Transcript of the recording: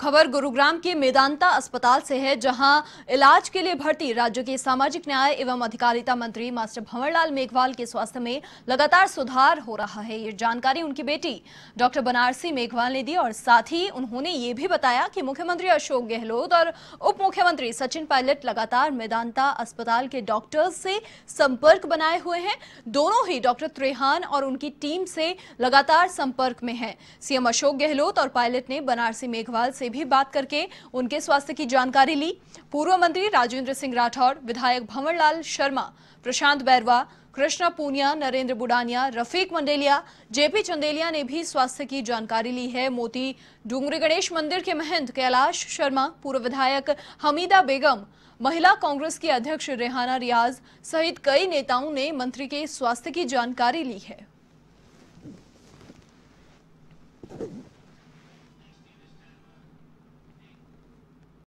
खबर गुरुग्राम के मेदांता अस्पताल से है जहां इलाज के लिए भर्ती राज्य के सामाजिक न्याय एवं अधिकारिता मंत्री मास्टर भंवरलाल मेघवाल के स्वास्थ्य में लगातार सुधार हो रहा है ये जानकारी उनकी बेटी डॉक्टर बनारसी मेघवाल ने दी और साथ ही उन्होंने ये भी बताया कि मुख्यमंत्री अशोक गहलोत और उप मुख्यमंत्री सचिन पायलट लगातार मेदांता अस्पताल के डॉक्टर्स से संपर्क बनाए हुए हैं दोनों ही डॉक्टर त्रेहान और उनकी टीम से लगातार संपर्क में है सीएम अशोक गहलोत और पायलट ने बनारसी मेघवाल से भी बात करके उनके स्वास्थ्य की जानकारी ली पूर्व मंत्री राजेंद्र सिंह राठौर विधायक भंवरलाल शर्मा प्रशांत बैरवा कृष्णा पूनिया नरेंद्र बुडानिया रफीक मंडेलिया जेपी चंदेलिया ने भी स्वास्थ्य की जानकारी ली है मोती डूंगरी गणेश मंदिर के महंत कैलाश शर्मा पूर्व विधायक हमीदा बेगम महिला कांग्रेस की अध्यक्ष रेहाना रियाज सहित कई नेताओं ने मंत्री के स्वास्थ्य की जानकारी ली है